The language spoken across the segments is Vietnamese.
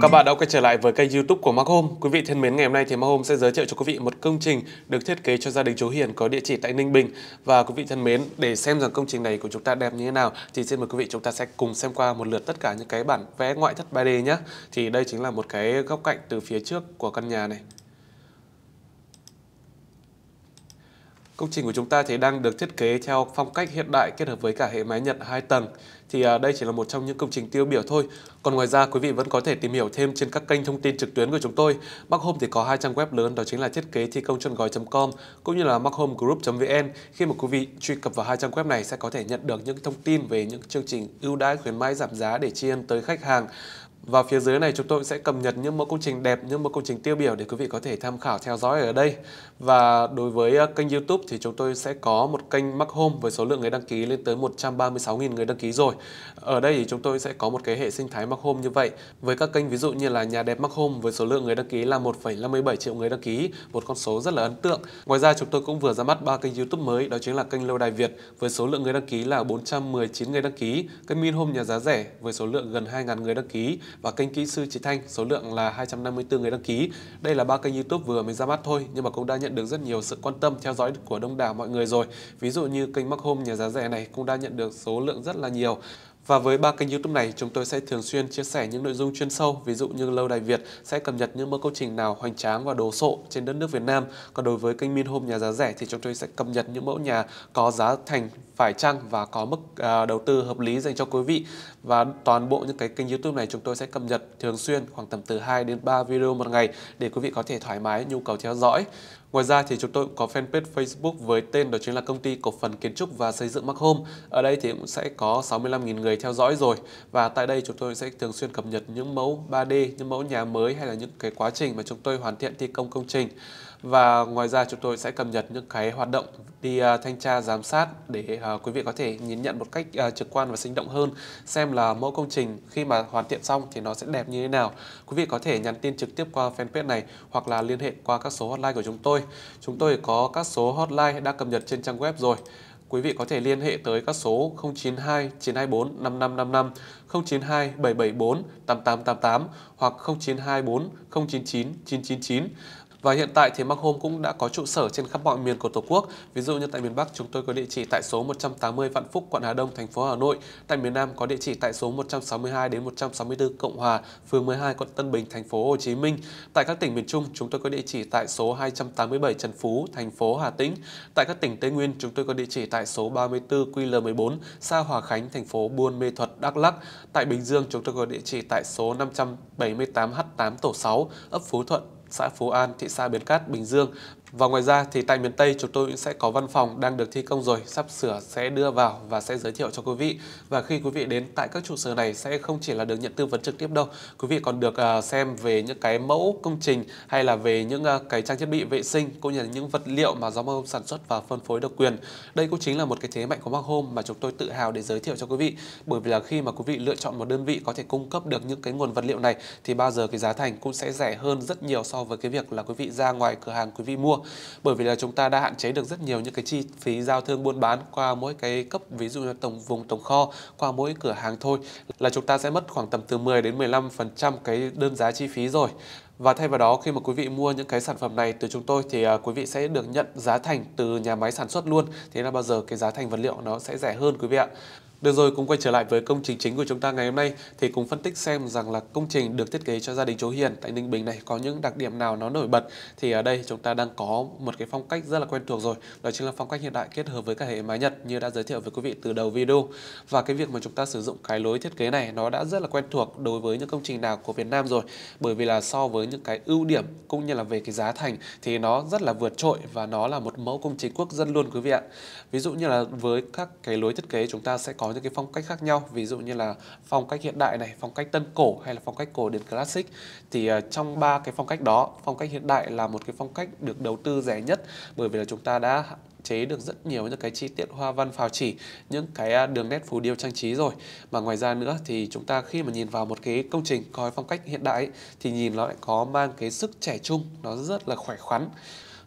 chào các bạn đã quay trở lại với kênh youtube của Mark Home. Quý vị thân mến, ngày hôm nay thì Mark Home sẽ giới thiệu cho quý vị một công trình được thiết kế cho gia đình chú Hiền có địa chỉ tại Ninh Bình. Và quý vị thân mến, để xem rằng công trình này của chúng ta đẹp như thế nào thì xin mời quý vị chúng ta sẽ cùng xem qua một lượt tất cả những cái bản vẽ ngoại thất 3D nhé. Thì đây chính là một cái góc cạnh từ phía trước của căn nhà này. Công trình của chúng ta thì đang được thiết kế theo phong cách hiện đại kết hợp với cả hệ mái Nhật 2 tầng. Thì à, đây chỉ là một trong những công trình tiêu biểu thôi. Còn ngoài ra quý vị vẫn có thể tìm hiểu thêm trên các kênh thông tin trực tuyến của chúng tôi. Bắc Home thì có hai trang web lớn đó chính là thiết kế thi công chọn gói.com cũng như là mackhomegroup.vn. Khi mà quý vị truy cập vào hai trang web này sẽ có thể nhận được những thông tin về những chương trình ưu đãi khuyến mãi giảm giá để tri ân tới khách hàng. Và phía dưới này chúng tôi sẽ cập nhật những mẫu công trình đẹp, những mẫu công trình tiêu biểu để quý vị có thể tham khảo theo dõi ở đây. Và đối với ờ, kênh YouTube thì chúng tôi sẽ có một kênh Mark Home với số lượng người đăng ký lên tới 136.000 người đăng ký rồi. Ở đây thì chúng tôi sẽ có một cái hệ sinh thái Mark Home như vậy. Với các kênh ví dụ như là nhà đẹp Mark Home với số lượng người đăng ký là 1,57 triệu người đăng ký, một con số rất là ấn tượng. Ngoài ra chúng tôi cũng vừa ra mắt ba kênh YouTube mới đó chính là kênh Lâu Đài Việt với số lượng người đăng ký là 419 người đăng ký, kênh Min Home nhà giá rẻ với số lượng gần 2.000 người đăng ký và kênh Kỹ sư Trí Thanh số lượng là 254 người đăng ký. Đây là ba kênh YouTube vừa mới ra mắt thôi nhưng mà cũng đã nhận nhận được rất nhiều sự quan tâm theo dõi của đông đảo mọi người rồi. Ví dụ như kênh Mắc Home Nhà Giá Rẻ này cũng đã nhận được số lượng rất là nhiều. Và với ba kênh youtube này, chúng tôi sẽ thường xuyên chia sẻ những nội dung chuyên sâu, ví dụ như Lâu Đài Việt sẽ cập nhật những mẫu công trình nào hoành tráng và đồ sộ trên đất nước Việt Nam. Còn đối với kênh Min Home Nhà Giá Rẻ thì chúng tôi sẽ cập nhật những mẫu nhà có giá thành phải chăng và có mức à, đầu tư hợp lý dành cho quý vị. Và toàn bộ những cái kênh youtube này chúng tôi sẽ cập nhật thường xuyên khoảng tầm từ 2 đến 3 video một ngày để quý vị có thể thoải mái nhu cầu theo dõi. Ngoài ra thì chúng tôi cũng có fanpage Facebook với tên đó chính là công ty cổ phần kiến trúc và xây dựng Mắc Hôm. Ở đây thì cũng sẽ có 65.000 người theo dõi rồi và tại đây chúng tôi sẽ thường xuyên cập nhật những mẫu 3D, những mẫu nhà mới hay là những cái quá trình mà chúng tôi hoàn thiện thi công công trình. Và ngoài ra chúng tôi sẽ cập nhật những cái hoạt động đi uh, thanh tra giám sát để uh, quý vị có thể nhìn nhận một cách uh, trực quan và sinh động hơn xem là mẫu công trình khi mà hoàn thiện xong thì nó sẽ đẹp như thế nào. Quý vị có thể nhắn tin trực tiếp qua fanpage này hoặc là liên hệ qua các số hotline của chúng tôi. Chúng tôi có các số hotline đã cập nhật trên trang web rồi quý vị có thể liên hệ tới các số 092 924 5555, 092 774 8888 hoặc 0924 099 999 và hiện tại thì Mac Home cũng đã có trụ sở trên khắp mọi miền của Tổ quốc. Ví dụ như tại miền Bắc chúng tôi có địa chỉ tại số 180 Vạn Phúc, quận Hà Đông, thành phố Hà Nội. Tại miền Nam có địa chỉ tại số 162 đến 164 Cộng Hòa, phường 12, quận Tân Bình, thành phố Hồ Chí Minh. Tại các tỉnh miền Trung chúng tôi có địa chỉ tại số 287 Trần Phú, thành phố Hà Tĩnh. Tại các tỉnh Tây Nguyên chúng tôi có địa chỉ tại số 34 QL14, xa Hòa Khánh, thành phố Buôn Mê Thuật, Đắk Lắk. Tại Bình Dương chúng tôi có địa chỉ tại số 578 H8 tổ 6, ấp Phú Thuận, xã Phú An, thị xã Bến Cát, Bình Dương và ngoài ra thì tại miền Tây chúng tôi cũng sẽ có văn phòng đang được thi công rồi, sắp sửa sẽ đưa vào và sẽ giới thiệu cho quý vị. Và khi quý vị đến tại các trụ sở này sẽ không chỉ là được nhận tư vấn trực tiếp đâu, quý vị còn được à, xem về những cái mẫu công trình hay là về những à, cái trang thiết bị vệ sinh cũng như là những vật liệu mà Gió Mơ sản xuất và phân phối độc quyền. Đây cũng chính là một cái thế mạnh của Mark Home mà chúng tôi tự hào để giới thiệu cho quý vị. Bởi vì là khi mà quý vị lựa chọn một đơn vị có thể cung cấp được những cái nguồn vật liệu này thì bao giờ cái giá thành cũng sẽ rẻ hơn rất nhiều so với cái việc là quý vị ra ngoài cửa hàng quý vị mua bởi vì là chúng ta đã hạn chế được rất nhiều những cái chi phí giao thương buôn bán qua mỗi cái cấp ví dụ như tổng vùng tổng kho qua mỗi cửa hàng thôi là chúng ta sẽ mất khoảng tầm từ 10 đến 15% cái đơn giá chi phí rồi và thay vào đó khi mà quý vị mua những cái sản phẩm này từ chúng tôi thì à, quý vị sẽ được nhận giá thành từ nhà máy sản xuất luôn thế là bao giờ cái giá thành vật liệu nó sẽ rẻ hơn quý vị ạ được rồi, cùng quay trở lại với công trình chính của chúng ta ngày hôm nay thì cùng phân tích xem rằng là công trình được thiết kế cho gia đình chú Hiền tại Ninh Bình này có những đặc điểm nào nó nổi bật. Thì ở đây chúng ta đang có một cái phong cách rất là quen thuộc rồi, đó chính là phong cách hiện đại kết hợp với cả hệ mái Nhật như đã giới thiệu với quý vị từ đầu video. Và cái việc mà chúng ta sử dụng cái lối thiết kế này nó đã rất là quen thuộc đối với những công trình nào của Việt Nam rồi, bởi vì là so với những cái ưu điểm cũng như là về cái giá thành thì nó rất là vượt trội và nó là một mẫu công trình quốc dân luôn quý vị ạ. Ví dụ như là với các cái lối thiết kế chúng ta sẽ có những cái phong cách khác nhau ví dụ như là phong cách hiện đại này phong cách tân cổ hay là phong cách cổ điển classic thì à, trong ba cái phong cách đó phong cách hiện đại là một cái phong cách được đầu tư rẻ nhất bởi vì là chúng ta đã chế được rất nhiều những cái chi tiết hoa văn phào chỉ những cái à, đường nét phù điêu trang trí rồi mà ngoài ra nữa thì chúng ta khi mà nhìn vào một cái công trình có phong cách hiện đại ấy, thì nhìn nó lại có mang cái sức trẻ trung nó rất là khỏe khoắn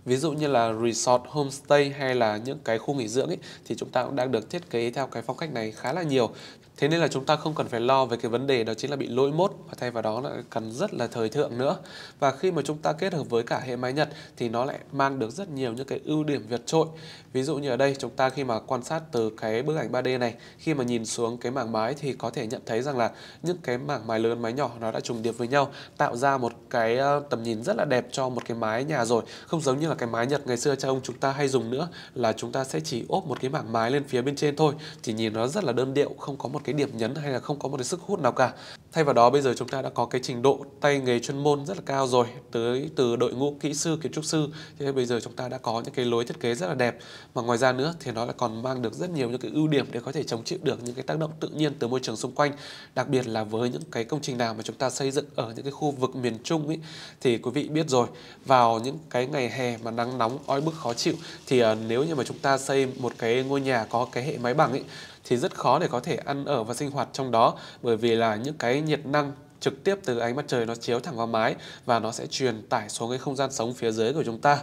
ví dụ như là resort homestay hay là những cái khu nghỉ dưỡng ấy, thì chúng ta cũng đang được thiết kế theo cái phong cách này khá là nhiều thế nên là chúng ta không cần phải lo về cái vấn đề đó chính là bị lỗi mốt mà thay vào đó là cần rất là thời thượng nữa và khi mà chúng ta kết hợp với cả hệ mái Nhật thì nó lại mang được rất nhiều những cái ưu điểm vượt trội ví dụ như ở đây chúng ta khi mà quan sát từ cái bức ảnh 3D này khi mà nhìn xuống cái mảng mái thì có thể nhận thấy rằng là những cái mảng mái lớn mái nhỏ nó đã trùng điệp với nhau tạo ra một cái ờ, tầm nhìn rất là đẹp cho một cái mái nhà rồi không giống như là cái mái Nhật ngày xưa cha ông chúng ta hay dùng nữa là chúng ta sẽ chỉ ốp một cái mảng mái lên phía bên trên thôi chỉ nhìn nó rất là đơn điệu không có một cái điểm nhấn hay là không có một cái sức hút nào cả thay vào đó bây giờ chúng ta đã có cái trình độ tay nghề chuyên môn rất là cao rồi tới từ đội ngũ kỹ sư kiến trúc sư thế bây giờ chúng ta đã có những cái lối thiết kế rất là đẹp mà ngoài ra nữa thì nó lại còn mang được rất nhiều những cái ưu điểm để có thể chống chịu được những cái tác động tự nhiên từ môi trường xung quanh đặc biệt là với những cái công trình nào mà chúng ta xây dựng ở những cái khu vực miền Trung ấy thì quý vị biết rồi vào những cái ngày hè mà nắng nóng oi bức khó chịu thì uh, nếu như mà chúng ta xây một cái ngôi nhà có cái hệ máy bằng ấy thì rất khó để có thể ăn ở và sinh hoạt trong đó bởi vì là những cái nhiệt năng trực tiếp từ ánh mặt trời nó chiếu thẳng vào mái và nó sẽ truyền tải xuống cái không gian sống phía dưới của chúng ta.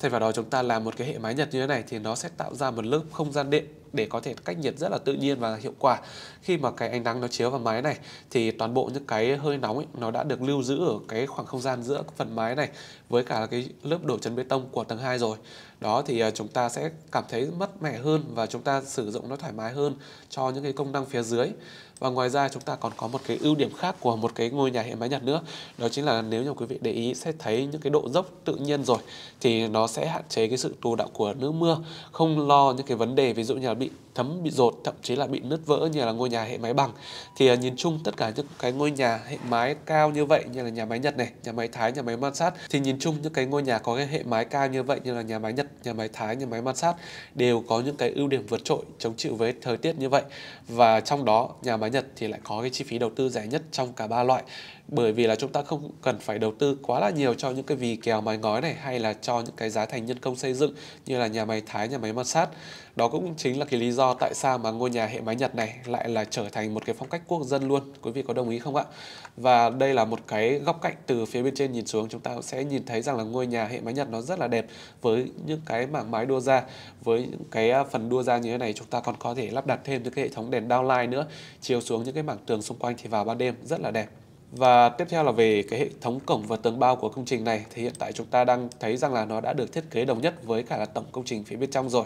Thay vào đó chúng ta làm một cái hệ mái nhật như thế này thì nó sẽ tạo ra một lớp không gian điện để có thể cách nhiệt rất là tự nhiên và hiệu quả. Khi mà cái ánh nắng nó chiếu vào mái này thì toàn bộ những cái hơi nóng ấy, nó đã được lưu giữ ở cái khoảng không gian giữa phần mái này với cả cái lớp đổ chân bê tông của tầng 2 rồi. Đó thì à, chúng ta sẽ cảm thấy mát mẻ hơn và chúng ta sử dụng nó thoải mái hơn cho những cái công năng phía dưới và ngoài ra chúng ta còn có một cái ưu điểm khác của một cái ngôi nhà hệ mái Nhật nữa đó chính là nếu như quý vị để ý sẽ thấy những cái độ dốc tự nhiên rồi thì nó sẽ hạn chế cái sự tù đọng của nước mưa không lo những cái vấn đề ví dụ như là bị thấm bị rột thậm chí là bị nứt vỡ như là ngôi nhà hệ máy bằng thì à, nhìn chung tất cả những cái ngôi nhà hệ mái cao như vậy như là nhà máy Nhật này nhà máy Thái nhà máy man sát thì nhìn chung những cái ngôi nhà có cái hệ mái cao như vậy như là nhà máy Nhật nhà máy Thái nhà máy man sát đều có những cái ưu điểm vượt trội chống chịu với thời tiết như vậy và trong đó nhà máy Nhật thì lại có cái chi phí đầu tư rẻ nhất trong cả ba loại bởi vì là chúng ta không cần phải đầu tư quá là nhiều cho những cái vì kèo mái ngói này hay là cho những cái giá thành nhân công xây dựng như là nhà máy Thái, nhà máy Mật Sát đó cũng chính là cái lý do tại sao mà ngôi nhà hệ mái Nhật này lại là trở thành một cái phong cách quốc dân luôn. Quý vị có đồng ý không ạ? Và đây là một cái góc cạnh từ phía bên trên nhìn xuống chúng ta sẽ nhìn thấy rằng là ngôi nhà hệ mái Nhật nó rất là đẹp với những cái mảng mái đua ra, với những cái à, phần đua ra như thế này chúng ta còn có thể lắp đặt thêm những cái hệ thống đèn downlight nữa, chiếu xuống những cái mảng tường xung quanh thì vào ban đêm rất là đẹp. Và tiếp theo là về cái hệ thống cổng và tường bao của công trình này thì hiện tại chúng ta đang thấy rằng là nó đã được thiết kế đồng nhất với cả là tổng công trình phía bên trong rồi.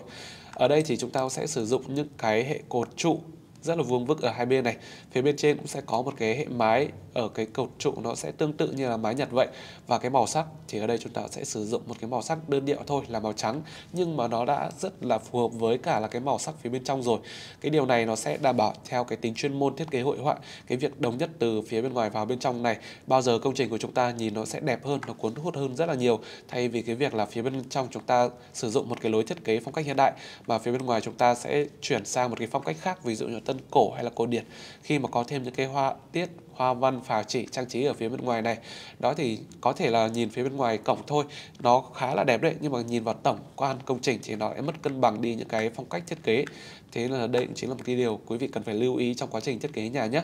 Ở đây thì chúng ta sẽ sử dụng những cái hệ cột trụ rất là vuông vức ở hai bên này phía bên trên cũng sẽ có một cái hệ mái ở cái cột trụ nó sẽ tương tự như là mái nhật vậy và cái màu sắc thì ở đây chúng ta sẽ sử dụng một cái màu sắc đơn điệu thôi là màu trắng nhưng mà nó đã rất là phù hợp với cả là cái màu sắc phía bên trong rồi cái điều này nó sẽ đảm bảo theo cái tính chuyên môn thiết kế hội họa cái việc đồng nhất từ phía bên ngoài vào bên trong này bao giờ công trình của chúng ta nhìn nó sẽ đẹp hơn nó cuốn hút hơn rất là nhiều thay vì cái việc là phía bên trong chúng ta sử dụng một cái lối thiết kế phong cách hiện đại mà phía bên ngoài chúng ta sẽ chuyển sang một cái phong cách khác ví dụ như tân dân cổ hay là cổ điển khi mà có thêm những cái hoa tiết hoa văn phào chỉ trang trí ở phía bên ngoài này đó thì có thể là nhìn phía bên ngoài cổng thôi nó khá là đẹp đấy nhưng mà nhìn vào tổng quan công trình thì nó sẽ mất cân bằng đi những cái phong cách thiết kế thế là đây cũng chính là một cái điều quý vị cần phải lưu ý trong quá trình thiết kế nhà nhé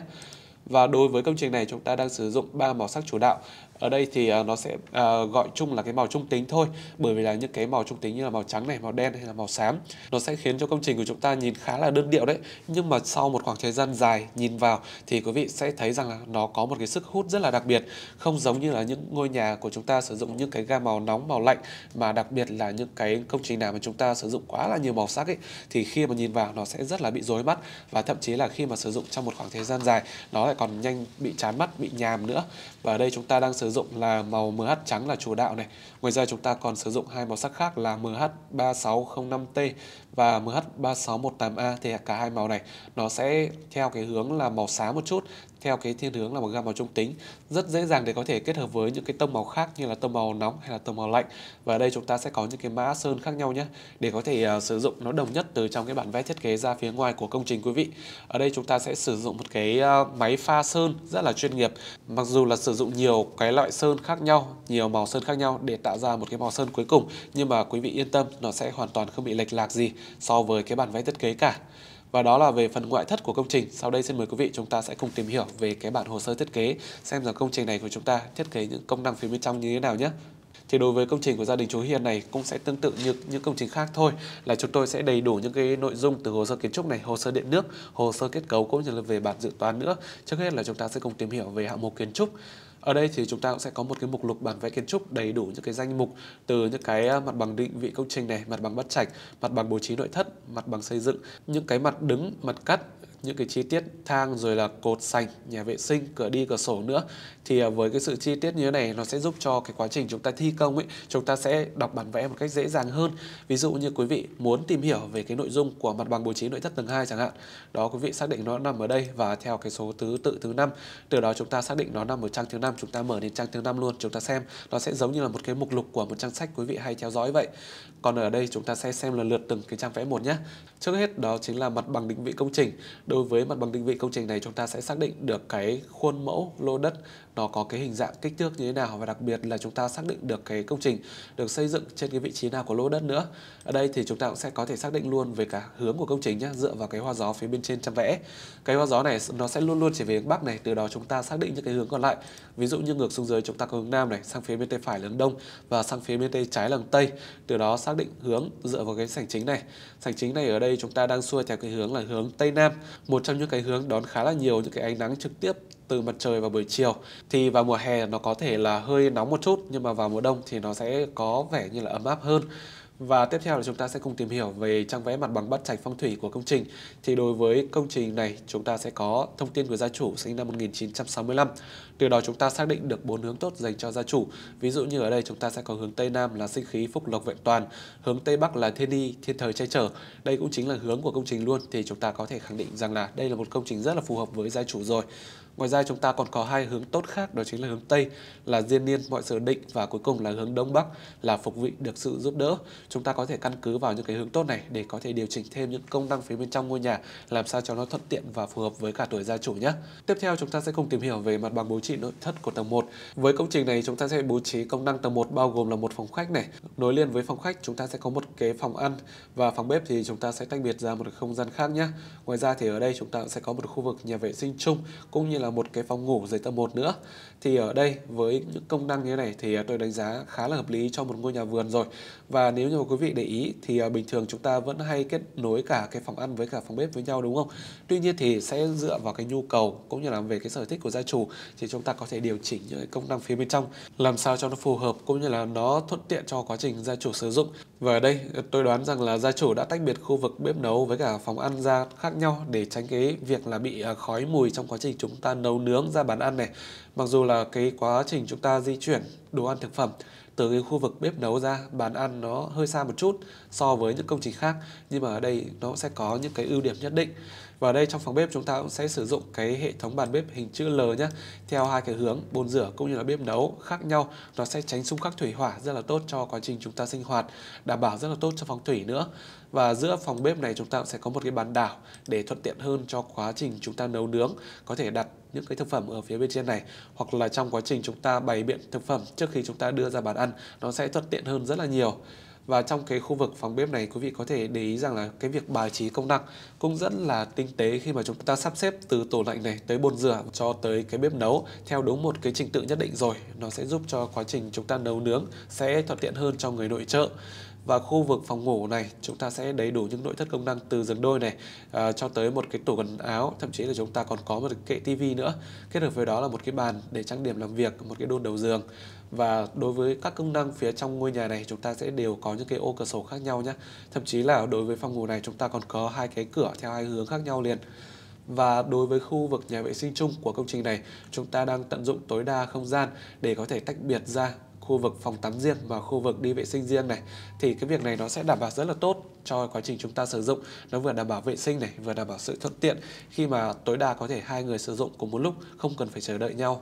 và đối với công trình này chúng ta đang sử dụng ba màu sắc chủ đạo ở đây thì à, nó sẽ à, gọi chung là cái màu trung tính thôi bởi vì là những cái màu trung tính như là màu trắng này màu đen hay là màu xám nó sẽ khiến cho công trình của chúng ta nhìn khá là đơn điệu đấy nhưng mà sau một khoảng thời gian dài nhìn vào thì quý vị sẽ thấy rằng là nó có một cái sức hút rất là đặc biệt không giống như là những ngôi nhà của chúng ta sử dụng những cái gam màu nóng màu lạnh mà đặc biệt là những cái công trình nào mà chúng ta sử dụng quá là nhiều màu sắc ấy thì khi mà nhìn vào nó sẽ rất là bị rối mắt và thậm chí là khi mà sử dụng trong một khoảng thời gian dài nó lại còn nhanh bị chán mắt bị nhàm nữa và ở đây chúng ta đang sử dụng là màu MH trắng là chủ đạo này. Ngoài ra chúng ta còn sử dụng hai màu sắc khác là MH3605T và MH3618A thì cả hai màu này nó sẽ theo cái hướng là màu xám một chút theo cái thiên hướng là một gam màu trung tính rất dễ dàng để có thể kết hợp với những cái tông màu khác như là tông màu nóng hay là tông màu lạnh và ở đây chúng ta sẽ có những cái mã sơn khác nhau nhé để có thể uh, sử dụng nó đồng nhất từ trong cái bản vẽ thiết kế ra phía ngoài của công trình quý vị ở đây chúng ta sẽ sử dụng một cái uh, máy pha sơn rất là chuyên nghiệp mặc dù là sử dụng nhiều cái loại sơn khác nhau nhiều màu sơn khác nhau để tạo ra một cái màu sơn cuối cùng nhưng mà quý vị yên tâm nó sẽ hoàn toàn không bị lệch lạc gì so với cái bản vẽ thiết kế cả và đó là về phần ngoại thất của công trình. Sau đây xin mời quý vị chúng ta sẽ cùng tìm hiểu về cái bản hồ sơ thiết kế xem rằng công trình này của chúng ta thiết kế những công năng phía bên trong như thế nào nhé thì đối với công trình của gia đình chú Hiền này cũng sẽ tương tự như những công trình khác thôi là chúng tôi sẽ đầy đủ những cái nội dung từ hồ sơ kiến trúc này, hồ sơ điện nước, hồ sơ kết cấu cũng như là về bản dự toán nữa. Trước hết là chúng ta sẽ cùng tìm hiểu về hạng mục kiến trúc. Ở đây thì chúng ta cũng sẽ có một cái mục lục bản vẽ kiến trúc đầy đủ những cái danh mục từ những cái à, mặt bằng định vị công trình này, mặt bằng bất chạch, mặt bằng bố trí nội thất, mặt bằng xây dựng, những cái mặt đứng, mặt cắt, những cái chi tiết thang rồi là cột sành, nhà vệ sinh, cửa đi, cửa sổ nữa thì à, với cái sự chi tiết như thế này nó sẽ giúp cho cái quá trình chúng ta thi công ấy chúng ta sẽ đọc bản vẽ một cách dễ dàng hơn ví dụ như quý vị muốn tìm hiểu về cái nội dung của mặt bằng bố trí nội thất tầng 2 chẳng hạn đó quý vị xác định nó nằm ở đây và theo cái số thứ tự thứ năm từ đó chúng ta xác định nó nằm ở trang thứ năm chúng ta mở lên trang thứ năm luôn chúng ta xem nó sẽ giống như là một cái mục lục của một trang sách quý vị hay theo dõi vậy còn ở đây chúng ta sẽ xem lần lượt từng cái trang vẽ một nhé trước hết đó chính là mặt bằng định vị công trình đối với mặt bằng định vị công trình này chúng ta sẽ xác định được cái khuôn mẫu lô đất nó có cái hình dạng kích thước như thế nào và đặc biệt là chúng ta xác định được cái công trình được xây dựng trên cái vị trí nào của lô đất nữa ở đây thì chúng ta cũng sẽ có thể xác định luôn về cả hướng của công trình nhé dựa vào cái hoa gió phía bên trên trang vẽ cái hoa gió này nó sẽ luôn luôn chỉ về hướng bắc này từ đó chúng ta xác định những cái hướng còn lại ví dụ như ngược xuống dưới chúng ta có hướng nam này sang phía bên tay phải là hướng đông và sang phía bên tay trái là hướng tây từ đó xác định hướng dựa vào cái sảnh chính này sảnh chính này ở đây chúng ta đang xuôi theo cái hướng là hướng tây nam một trong những cái hướng đón khá là nhiều những cái ánh nắng trực tiếp từ mặt trời vào buổi chiều thì vào mùa hè nó có thể là hơi nóng một chút nhưng mà vào mùa đông thì nó sẽ có vẻ như là ấm áp hơn và tiếp theo là chúng ta sẽ cùng tìm hiểu về trang vẽ mặt bằng bắt chạch phong thủy của công trình. Thì đối với công trình này, chúng ta sẽ có thông tin của gia chủ sinh năm 1965. Từ đó chúng ta xác định được bốn hướng tốt dành cho gia chủ. Ví dụ như ở đây chúng ta sẽ có hướng Tây Nam là sinh khí phúc lộc vẹn toàn, hướng Tây Bắc là thiên y, thiên thời che chở. Đây cũng chính là hướng của công trình luôn thì chúng ta có thể khẳng định rằng là đây là một công trình rất là phù hợp với gia chủ rồi. Ngoài ra chúng ta còn có hai hướng tốt khác đó chính là hướng Tây là diên niên mọi sự định và cuối cùng là hướng Đông Bắc là phục vị được sự giúp đỡ. Chúng ta có thể căn cứ vào những cái hướng tốt này để có thể điều chỉnh thêm những công năng phía bên trong ngôi nhà làm sao cho nó thuận tiện và phù hợp với cả tuổi gia chủ nhé. Tiếp theo chúng ta sẽ cùng tìm hiểu về mặt bằng bố trí nội thất của tầng 1. Với công trình này chúng ta sẽ bố trí công năng tầng 1 bao gồm là một phòng khách này, nối liền với phòng khách chúng ta sẽ có một cái phòng ăn và phòng bếp thì chúng ta sẽ tách biệt ra một không gian khác nhé. Ngoài ra thì ở đây chúng ta sẽ có một khu vực nhà vệ sinh chung cũng như là một cái phòng ngủ dưới tầng 1 nữa thì ở đây với những công năng như thế này thì à, tôi đánh giá khá là hợp lý cho một ngôi nhà vườn rồi và nếu như quý vị để ý thì à, bình thường chúng ta vẫn hay kết nối cả cái phòng ăn với cả phòng bếp với nhau đúng không tuy nhiên thì sẽ dựa vào cái nhu cầu cũng như là về cái sở thích của gia chủ thì chúng ta có thể điều chỉnh những công năng phía bên trong làm sao cho nó phù hợp cũng như là nó thuận tiện cho quá trình gia chủ sử dụng và vâng, ở đây tôi đoán rằng là gia chủ đã tách biệt khu vực bếp nấu với cả phòng ăn ra khác nhau để tránh cái việc là bị à, khói mùi trong quá trình chúng ta nấu nướng ra bàn ăn này. Mặc dù là cái quá trình chúng ta di chuyển đồ ăn thực phẩm từ cái khu vực bếp nấu ra bàn ăn nó hơi xa một chút so với những công trình khác nhưng mà ở đây nó sẽ có những cái ưu điểm nhất định và ở đây trong phòng bếp chúng ta cũng sẽ sử dụng cái hệ thống bàn bếp hình chữ L nhé theo hai cái hướng bồn rửa cũng như là bếp nấu khác nhau nó sẽ tránh xung khắc thủy hỏa rất là tốt cho quá trình chúng ta sinh hoạt đảm bảo rất là tốt cho phòng thủy nữa và giữa phòng bếp này chúng ta cũng sẽ có một cái bàn đảo để thuận tiện hơn cho quá trình chúng ta nấu nướng có thể đặt những cái thực phẩm ở phía bên trên này hoặc là trong quá trình chúng ta bày biện thực phẩm trước khi chúng ta đưa ra bàn ăn nó sẽ thuận tiện hơn rất là nhiều và trong cái khu vực phòng bếp này quý vị có thể để ý rằng là cái việc bài trí công năng cũng rất là tinh tế khi mà chúng ta sắp xếp từ tủ lạnh này tới bồn rửa cho tới cái bếp nấu theo đúng một cái trình tự nhất định rồi. Nó sẽ giúp cho quá trình chúng ta nấu nướng sẽ thuận tiện hơn cho người nội trợ và khu vực phòng ngủ này chúng ta sẽ đầy đủ những nội thất công năng từ giường đôi này à, cho tới một cái tủ quần áo thậm chí là chúng ta còn có một kệ tivi nữa kết hợp với đó là một cái bàn để trang điểm làm việc một cái đôn đầu giường và đối với các công năng phía trong ngôi nhà này chúng ta sẽ đều có những cái ô cửa sổ khác nhau nhé thậm chí là đối với phòng ngủ này chúng ta còn có hai cái cửa theo hai hướng khác nhau liền và đối với khu vực nhà vệ sinh chung của công trình này chúng ta đang tận dụng tối đa không gian để có thể tách biệt ra khu vực phòng tắm riêng và khu vực đi vệ sinh riêng này thì cái việc này nó sẽ đảm bảo rất là tốt cho quá trình chúng ta sử dụng nó vừa đảm bảo vệ sinh này vừa đảm bảo sự thuận tiện khi mà tối đa có thể hai người sử dụng cùng một lúc không cần phải chờ đợi nhau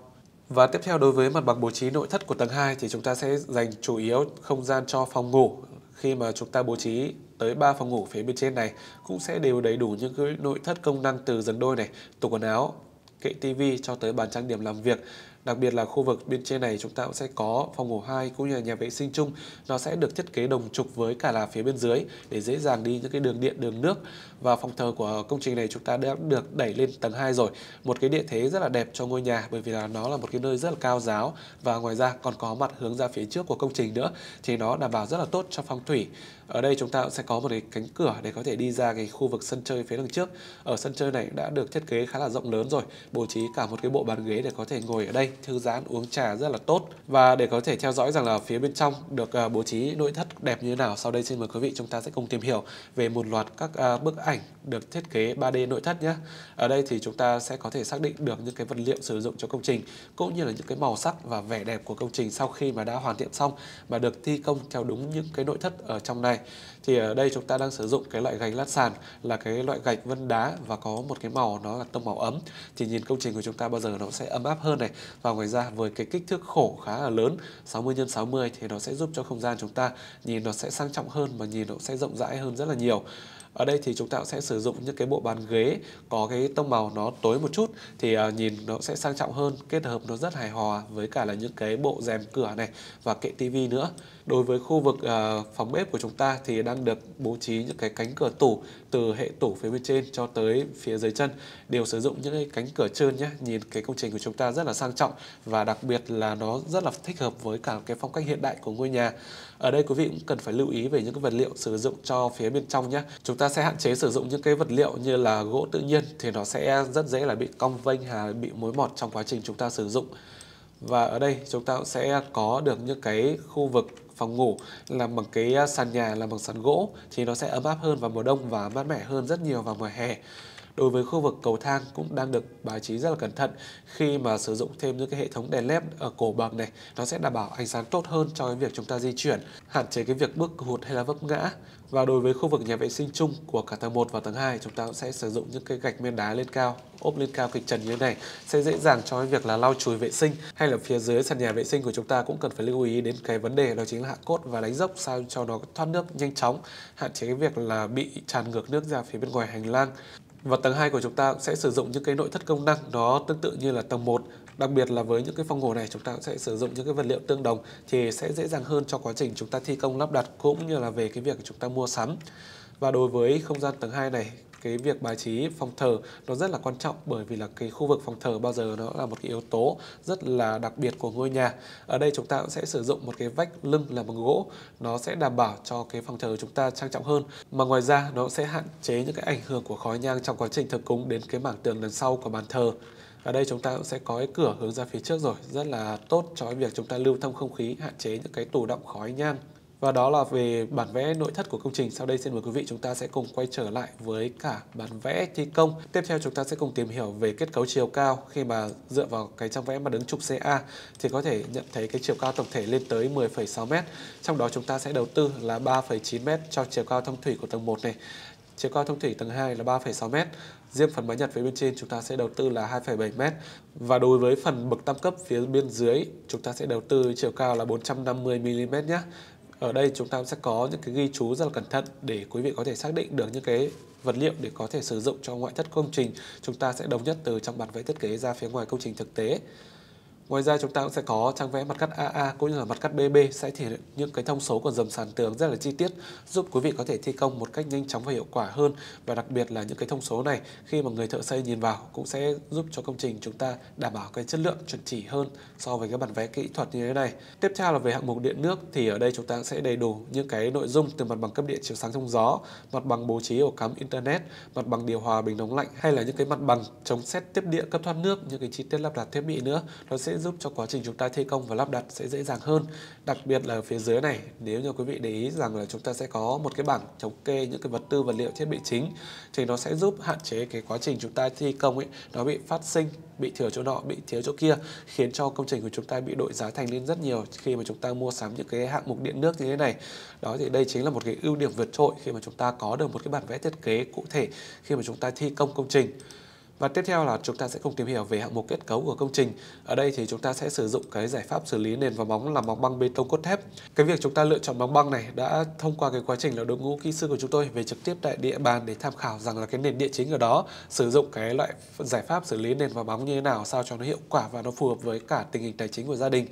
và tiếp theo đối với mặt bằng bố trí nội thất của tầng 2 thì chúng ta sẽ dành chủ yếu không gian cho phòng ngủ khi mà chúng ta bố trí tới 3 phòng ngủ phía bên trên này cũng sẽ đều đầy đủ những cái nội thất công năng từ giường đôi này, tủ quần áo, kệ tivi cho tới bàn trang điểm làm việc Đặc biệt là khu vực bên trên này chúng ta cũng sẽ có phòng ngủ 2 cũng như là nhà vệ sinh chung nó sẽ được thiết kế đồng trục với cả là phía bên dưới để dễ dàng đi những cái đường điện, đường nước. Và phòng thờ của công trình này chúng ta đã được đẩy lên tầng 2 rồi. Một cái địa thế rất là đẹp cho ngôi nhà bởi vì là nó là một cái nơi rất là cao giáo và ngoài ra còn có mặt hướng ra phía trước của công trình nữa thì nó đảm bảo rất là tốt cho phong thủy ở đây chúng ta cũng sẽ có một cái cánh cửa để có thể đi ra cái khu vực sân chơi phía đằng trước ở sân chơi này đã được thiết kế khá là rộng lớn rồi bố trí cả một cái bộ bàn ghế để có thể ngồi ở đây thư giãn uống trà rất là tốt và để có thể theo dõi rằng là phía bên trong được à, bố trí nội thất đẹp như thế nào sau đây xin mời quý vị chúng ta sẽ cùng tìm hiểu về một loạt các à, bức ảnh được thiết kế 3D nội thất nhé ở đây thì chúng ta sẽ có thể xác định được những cái vật liệu sử dụng cho công trình cũng như là những cái màu sắc và vẻ đẹp của công trình sau khi mà đã hoàn thiện xong và được thi công theo đúng những cái nội thất ở trong này thì ở đây chúng ta đang sử dụng cái loại gạch lát sàn là cái loại gạch vân đá và có một cái màu nó là tông màu ấm thì nhìn công trình của chúng ta bao giờ nó sẽ ấm áp hơn này và ngoài ra với cái kích thước khổ khá là lớn 60 x 60 thì nó sẽ giúp cho không gian chúng ta nhìn nó sẽ sang trọng hơn và nhìn nó sẽ rộng rãi hơn rất là nhiều ở đây thì chúng ta sẽ sử dụng những cái bộ bàn ghế có cái tông màu nó tối một chút thì à, nhìn nó sẽ sang trọng hơn, kết hợp nó rất hài hòa với cả là những cái bộ rèm cửa này và kệ tivi nữa. Đối với khu vực à, phòng bếp của chúng ta thì đang được bố trí những cái cánh cửa tủ từ hệ tủ phía bên trên cho tới phía dưới chân đều sử dụng những cái cánh cửa trơn nhé. Nhìn cái công trình của chúng ta rất là sang trọng và đặc biệt là nó rất là thích hợp với cả cái phong cách hiện đại của ngôi nhà. Ở đây quý vị cũng cần phải lưu ý về những cái vật liệu sử dụng cho phía bên trong nhé. Chúng ta sẽ hạn chế sử dụng những cái vật liệu như là gỗ tự nhiên thì nó sẽ rất dễ là bị cong vênh hay bị mối mọt trong quá trình chúng ta sử dụng. Và ở đây chúng ta sẽ có được những cái khu vực phòng ngủ làm bằng cái sàn nhà làm bằng sàn gỗ thì nó sẽ ấm áp hơn vào mùa đông và mát mẻ hơn rất nhiều vào mùa hè. Đối với khu vực cầu thang cũng đang được bài trí rất là cẩn thận khi mà sử dụng thêm những cái hệ thống đèn led ở cổ bằng này nó sẽ đảm bảo ánh sáng tốt hơn cho cái việc chúng ta di chuyển, hạn chế cái việc bước hụt hay là vấp ngã. Và đối với khu vực nhà vệ sinh chung của cả tầng 1 và tầng 2 chúng ta cũng sẽ sử dụng những cái gạch men đá lên cao ốp lên cao kịch trần như thế này sẽ dễ dàng cho cái việc là lau chùi vệ sinh hay là phía dưới sàn nhà vệ sinh của chúng ta cũng cần phải lưu ý đến cái vấn đề đó chính là hạ cốt và đánh dốc sao cho nó thoát nước nhanh chóng hạn chế cái việc là bị tràn ngược nước ra phía bên ngoài hành lang và tầng 2 của chúng ta sẽ sử dụng những cái nội thất công năng nó tương tự như là tầng 1 Đặc biệt là với những cái phòng ngủ này chúng ta sẽ sử dụng những cái vật liệu tương đồng thì sẽ dễ dàng hơn cho quá trình chúng ta thi công lắp đặt cũng như là về cái việc chúng ta mua sắm. Và đối với không gian tầng 2 này cái việc bài trí phòng thờ nó rất là quan trọng bởi vì là cái khu vực phòng thờ bao giờ nó là một cái yếu tố rất là đặc biệt của ngôi nhà ở đây chúng ta cũng sẽ sử dụng một cái vách lưng là bằng gỗ nó sẽ đảm bảo cho cái phòng thờ chúng ta trang trọng hơn mà ngoài ra nó sẽ hạn chế những cái ảnh hưởng của khói nhang trong quá trình thờ cúng đến cái mảng tường lần sau của bàn thờ ở đây chúng ta cũng sẽ có cái cửa hướng ra phía trước rồi rất là tốt cho việc chúng ta lưu thông không khí hạn chế những cái tủ động khói nhang và đó là về bản vẽ nội thất của công trình. Sau đây xin mời quý vị chúng ta sẽ cùng quay trở lại với cả bản vẽ thi công. Tiếp theo chúng ta sẽ cùng tìm hiểu về kết cấu chiều cao khi mà dựa vào cái trang vẽ mà đứng trục CA thì có thể nhận thấy cái chiều cao tổng thể lên tới 10,6m. Trong đó chúng ta sẽ đầu tư là 3,9m cho chiều cao thông thủy của tầng 1 này. Chiều cao thông thủy tầng 2 là 3,6m. Riêng phần mái nhật phía bên trên chúng ta sẽ đầu tư là 2,7m. Và đối với phần bậc tam cấp phía bên dưới chúng ta sẽ đầu tư chiều cao là 450mm nhé ở đây chúng ta sẽ có những cái ghi chú rất là cẩn thận để quý vị có thể xác định được những cái vật liệu để có thể sử dụng cho ngoại thất công trình chúng ta sẽ đồng nhất từ trong bản vẽ thiết kế ra phía ngoài công trình thực tế Ngoài ra chúng ta cũng sẽ có trang vẽ mặt cắt AA cũng như là mặt cắt BB sẽ thể hiện những cái thông số của dầm sàn tường rất là chi tiết giúp quý vị có thể thi công một cách nhanh chóng và hiệu quả hơn và đặc biệt là những cái thông số này khi mà người thợ xây nhìn vào cũng sẽ giúp cho công trình chúng ta đảm bảo cái chất lượng chuẩn chỉ hơn so với cái bản vẽ kỹ thuật như thế này. Tiếp theo là về hạng mục điện nước thì ở đây chúng ta sẽ đầy đủ những cái nội dung từ mặt bằng cấp điện chiếu sáng thông gió, mặt bằng bố trí ổ cắm internet, mặt bằng điều hòa bình nóng lạnh hay là những cái mặt bằng chống xét tiếp địa cấp thoát nước, những cái chi tiết lắp đặt thiết bị nữa. Nó sẽ giúp cho quá trình chúng ta thi công và lắp đặt sẽ dễ dàng hơn. Đặc biệt là phía dưới này, nếu như quý vị để ý rằng là chúng ta sẽ có một cái bảng thống kê những cái vật tư vật liệu thiết bị chính thì nó sẽ giúp hạn chế cái quá trình chúng ta thi công ấy nó bị phát sinh, bị thừa chỗ nọ, bị thiếu chỗ kia khiến cho công trình của chúng ta bị đội giá thành lên rất nhiều khi mà chúng ta mua sắm những cái hạng mục điện nước như thế này. Đó thì đây chính là một cái ưu điểm vượt trội khi mà chúng ta có được một cái bản vẽ thiết kế cụ thể khi mà chúng ta thi công công trình. Và tiếp theo là chúng ta sẽ cùng tìm hiểu về hạng mục kết cấu của công trình. Ở đây thì chúng ta sẽ sử dụng cái giải pháp xử lý nền và móng là móng băng bê tông cốt thép. Cái việc chúng ta lựa chọn móng băng này đã thông qua cái quá trình là đội ngũ kỹ sư của chúng tôi về trực tiếp tại địa bàn để tham khảo rằng là cái nền địa chính ở đó sử dụng cái loại giải pháp xử lý nền và móng như thế nào sao cho nó hiệu quả và nó phù hợp với cả tình hình tài chính của gia đình.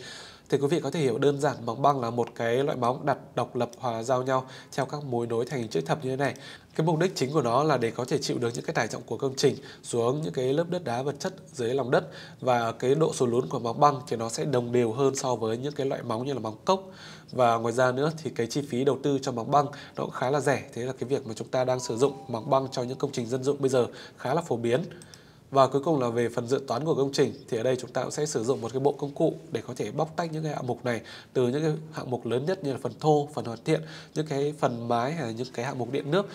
Thì quý vị có thể hiểu đơn giản móng băng là một cái loại móng đặt độc lập hoặc là giao nhau theo các mối nối thành chữ thập như thế này. Cái mục đích chính của nó là để có thể chịu được những cái tải trọng của công trình xuống những cái lớp đất đá vật chất dưới lòng đất và cái độ sụt lún của móng băng thì nó sẽ đồng đều hơn so với những cái loại móng như là móng cốc và ngoài ra nữa thì cái chi phí đầu tư cho móng băng nó cũng khá là rẻ thế là cái việc mà chúng ta đang sử dụng móng băng cho những công trình dân dụng bây giờ khá là phổ biến và cuối cùng là về phần dự toán của công trình thì ở đây chúng ta cũng sẽ sử dụng một cái bộ công cụ để có thể bóc tách những cái hạng mục này từ những cái hạng mục lớn nhất như là phần thô, phần hoàn thiện, những cái phần mái hay là những cái hạng mục điện nước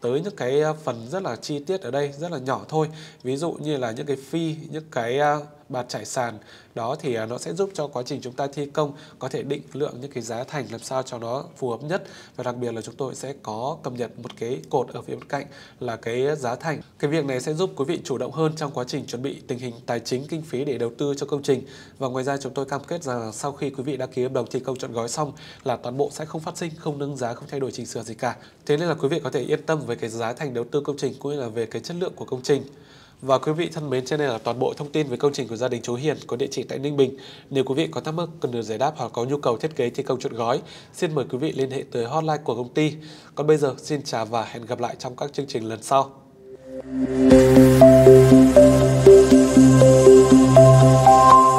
tới những cái à, phần rất là chi tiết ở đây rất là nhỏ thôi ví dụ như là những cái phi những cái à, bạt trải sàn đó thì à, nó sẽ giúp cho quá trình chúng ta thi công có thể định lượng những cái giá thành làm sao cho nó phù hợp nhất và đặc biệt là chúng tôi sẽ có cập nhật một cái cột ở phía bên cạnh là cái giá thành cái việc này sẽ giúp quý vị chủ động hơn trong quá trình chuẩn bị tình hình tài chính kinh phí để đầu tư cho công trình và ngoài ra chúng tôi cam kết rằng sau khi quý vị đã ký hợp đồng thi công chọn gói xong là toàn bộ sẽ không phát sinh không nâng giá không thay đổi chỉnh sửa gì cả thế nên là quý vị có thể yên tâm về cái giá thành đầu tư công trình cũng như là về cái chất lượng của công trình và quý vị thân mến, trên đây là toàn bộ thông tin về công trình của gia đình chú Hiền có địa chỉ tại Ninh Bình. Nếu quý vị có thắc mắc cần được giải đáp hoặc có nhu cầu thiết kế thi công chọn gói, xin mời quý vị liên hệ tới hotline của công ty. Còn bây giờ, xin chào và hẹn gặp lại trong các chương trình lần sau. Thank you.